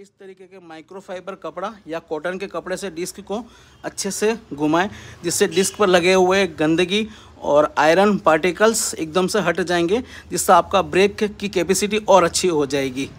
इस तरीके के माइक्रोफाइबर कपड़ा या कॉटन के कपड़े से डिस्क को अच्छे से घुमाएं जिससे डिस्क पर लगे हुए गंदगी और आयरन पार्टिकल्स एकदम से हट जाएंगे जिससे आपका ब्रेक की कैपेसिटी और अच्छी हो जाएगी